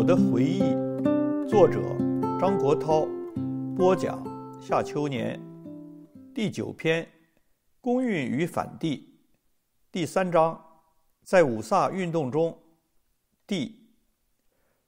我的回忆，作者张国焘，播讲夏秋年，第九篇，公运与反帝，第三章，在五卅运动中，第，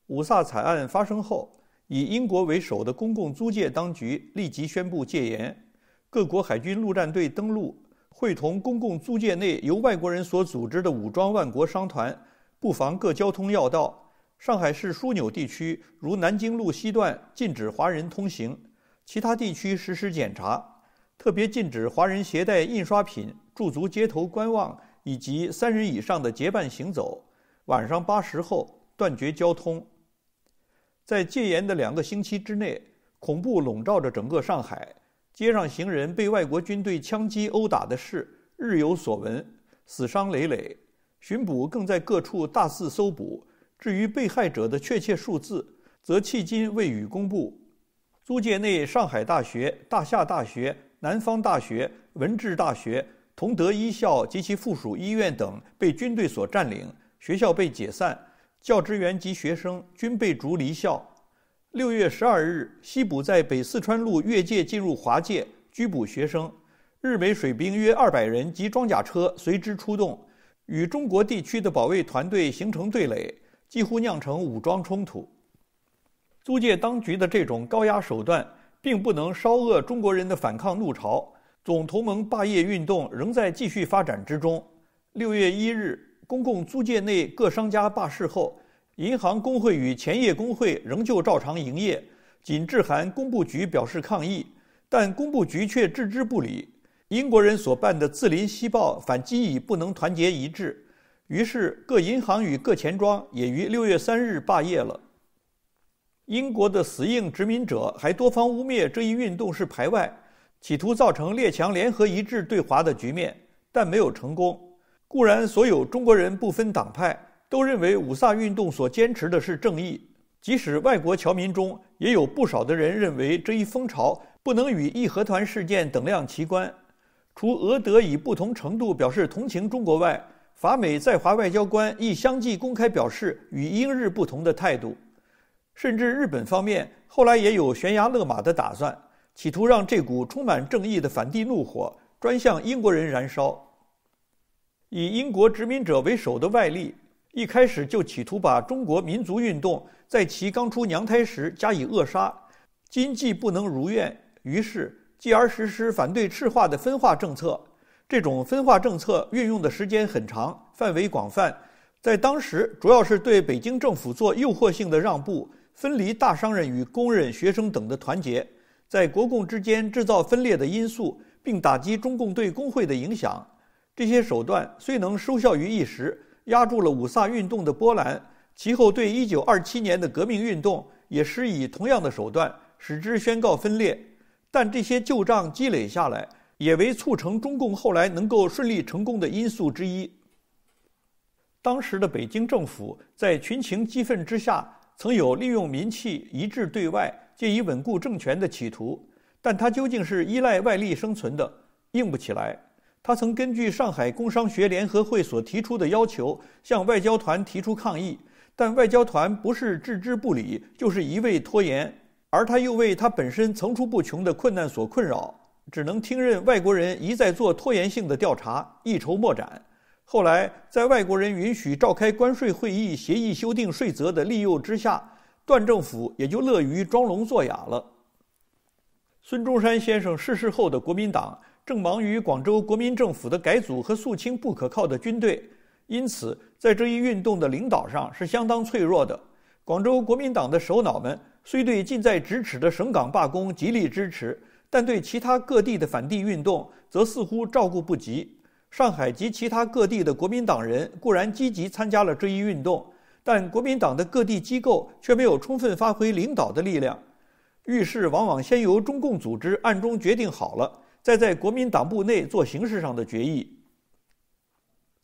五卅惨案发生后，以英国为首的公共租界当局立即宣布戒严，各国海军陆战队登陆，会同公共租界内由外国人所组织的武装万国商团，布防各交通要道。上海市枢纽地区，如南京路西段，禁止华人通行；其他地区实施检查，特别禁止华人携带印刷品、驻足街头观望，以及三人以上的结伴行走。晚上八时后，断绝交通。在戒严的两个星期之内，恐怖笼罩着整个上海，街上行人被外国军队枪击殴打的事日有所闻，死伤累累。巡捕更在各处大肆搜捕。至于被害者的确切数字，则迄今未予公布。租界内，上海大学、大夏大学、南方大学、文治大学、同德医校及其附属医院等被军队所占领，学校被解散，教职员及学生均被逐离校。六月十二日，西捕在北四川路越界进入华界，拘捕学生，日美水兵约二百人及装甲车随之出动，与中国地区的保卫团队形成对垒。几乎酿成武装冲突。租界当局的这种高压手段，并不能稍遏中国人的反抗怒潮。总同盟霸业运动仍在继续发展之中。六月一日，公共租界内各商家罢市后，银行工会与前业工会仍旧照常营业，仅致函工部局表示抗议，但工部局却置之不理。英国人所办的《字林西报》反击已不能团结一致。于是，各银行与各钱庄也于六月三日罢业了。英国的死硬殖民者还多方污蔑这一运动是排外，企图造成列强联合一致对华的局面，但没有成功。固然，所有中国人不分党派都认为五卅运动所坚持的是正义，即使外国侨民中也有不少的人认为这一风潮不能与义和团事件等量齐观。除俄德以不同程度表示同情中国外，法美在华外交官亦相继公开表示与英日不同的态度，甚至日本方面后来也有悬崖勒马的打算，企图让这股充满正义的反帝怒火专向英国人燃烧。以英国殖民者为首的外力一开始就企图把中国民族运动在其刚出娘胎时加以扼杀，今既不能如愿，于是继而实施反对赤化的分化政策。这种分化政策运用的时间很长，范围广泛，在当时主要是对北京政府做诱惑性的让步，分离大商人与工人、学生等的团结，在国共之间制造分裂的因素，并打击中共对工会的影响。这些手段虽能收效于一时，压住了五卅运动的波澜，其后对一九二七年的革命运动也施以同样的手段，使之宣告分裂。但这些旧账积累下来。也为促成中共后来能够顺利成功的因素之一。当时的北京政府在群情激愤之下，曾有利用民气一致对外，借以稳固政权的企图。但它究竟是依赖外力生存的，硬不起来。他曾根据上海工商学联合会所提出的要求，向外交团提出抗议，但外交团不是置之不理，就是一味拖延。而他又为他本身层出不穷的困难所困扰。只能听任外国人一再做拖延性的调查，一筹莫展。后来，在外国人允许召开关税会议、协议修订税则的利诱之下，段政府也就乐于装聋作哑了。孙中山先生逝世后的国民党正忙于广州国民政府的改组和肃清不可靠的军队，因此在这一运动的领导上是相当脆弱的。广州国民党的首脑们虽对近在咫尺的省港罢工极力支持。但对其他各地的反帝运动，则似乎照顾不及。上海及其他各地的国民党人固然积极参加了这一运动，但国民党的各地机构却没有充分发挥领导的力量。遇事往往先由中共组织暗中决定好了，再在国民党部内做形式上的决议。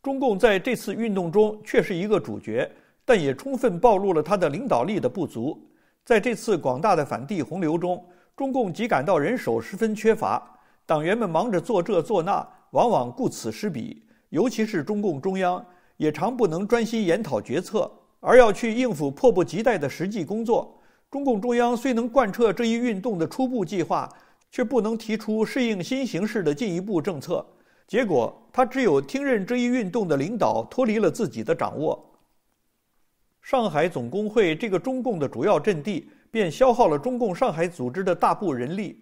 中共在这次运动中却是一个主角，但也充分暴露了他的领导力的不足。在这次广大的反帝洪流中，中共即感到人手十分缺乏，党员们忙着做这做那，往往顾此失彼。尤其是中共中央，也常不能专心研讨决策，而要去应付迫不及待的实际工作。中共中央虽能贯彻这一运动的初步计划，却不能提出适应新形势的进一步政策。结果，他只有听任这一运动的领导脱离了自己的掌握。上海总工会这个中共的主要阵地。便消耗了中共上海组织的大部人力。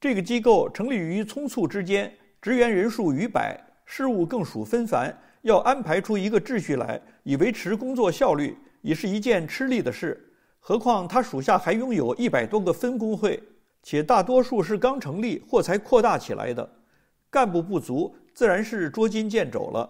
这个机构成立于匆促之间，职员人数逾百，事务更属纷繁，要安排出一个秩序来，以维持工作效率，已是一件吃力的事。何况他属下还拥有一百多个分工会，且大多数是刚成立或才扩大起来的，干部不足，自然是捉襟见肘了。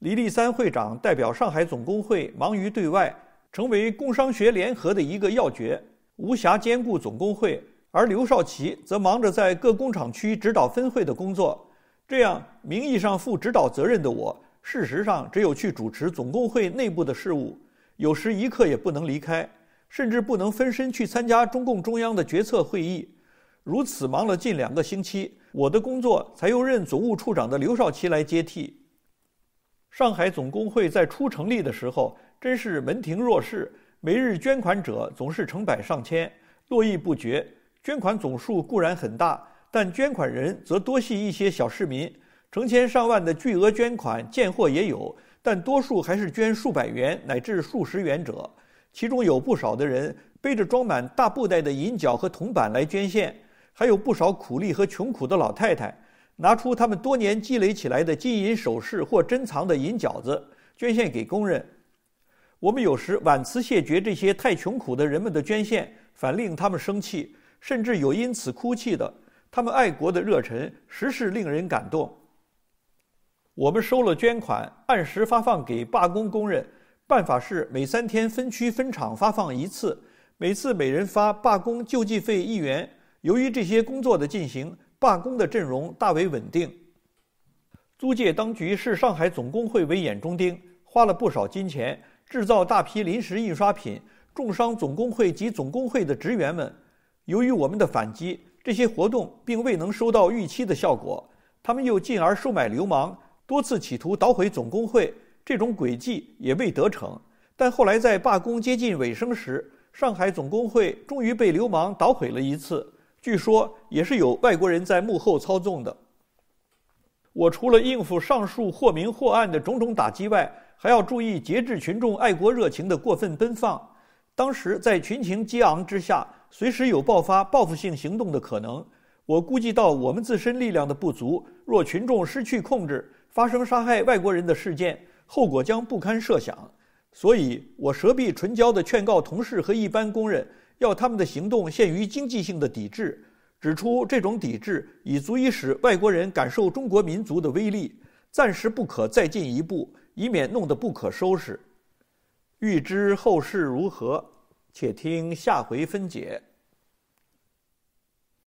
黎立三会长代表上海总工会忙于对外。成为工商学联合的一个要诀，无暇兼顾总工会，而刘少奇则忙着在各工厂区指导分会的工作。这样，名义上负指导责任的我，事实上只有去主持总工会内部的事务，有时一刻也不能离开，甚至不能分身去参加中共中央的决策会议。如此忙了近两个星期，我的工作才由任总务处长的刘少奇来接替。上海总工会在初成立的时候。真是门庭若市，每日捐款者总是成百上千，络绎不绝。捐款总数固然很大，但捐款人则多系一些小市民。成千上万的巨额捐款见货也有，但多数还是捐数百元乃至数十元者。其中有不少的人背着装满大布袋的银角和铜板来捐献，还有不少苦力和穷苦的老太太，拿出他们多年积累起来的金银首饰或珍藏的银角子捐献给工人。我们有时婉辞谢绝这些太穷苦的人们的捐献，反令他们生气，甚至有因此哭泣的。他们爱国的热忱，实是令人感动。我们收了捐款，按时发放给罢工工人，办法是每三天分区分厂发放一次，每次每人发罢工救济费一元。由于这些工作的进行，罢工的阵容大为稳定。租界当局视上海总工会为眼中钉，花了不少金钱。制造大批临时印刷品，重伤总工会及总工会的职员们。由于我们的反击，这些活动并未能收到预期的效果。他们又进而收买流氓，多次企图捣毁总工会，这种诡计也未得逞。但后来在罢工接近尾声时，上海总工会终于被流氓捣毁了一次，据说也是有外国人在幕后操纵的。我除了应付上述或明或暗的种种打击外，还要注意节制群众爱国热情的过分奔放。当时在群情激昂之下，随时有爆发报复性行动的可能。我估计到我们自身力量的不足，若群众失去控制，发生杀害外国人的事件，后果将不堪设想。所以我舌壁唇焦地劝告同事和一般工人，要他们的行动限于经济性的抵制，指出这种抵制已足以使外国人感受中国民族的威力，暂时不可再进一步。以免弄得不可收拾。欲知后事如何，且听下回分解。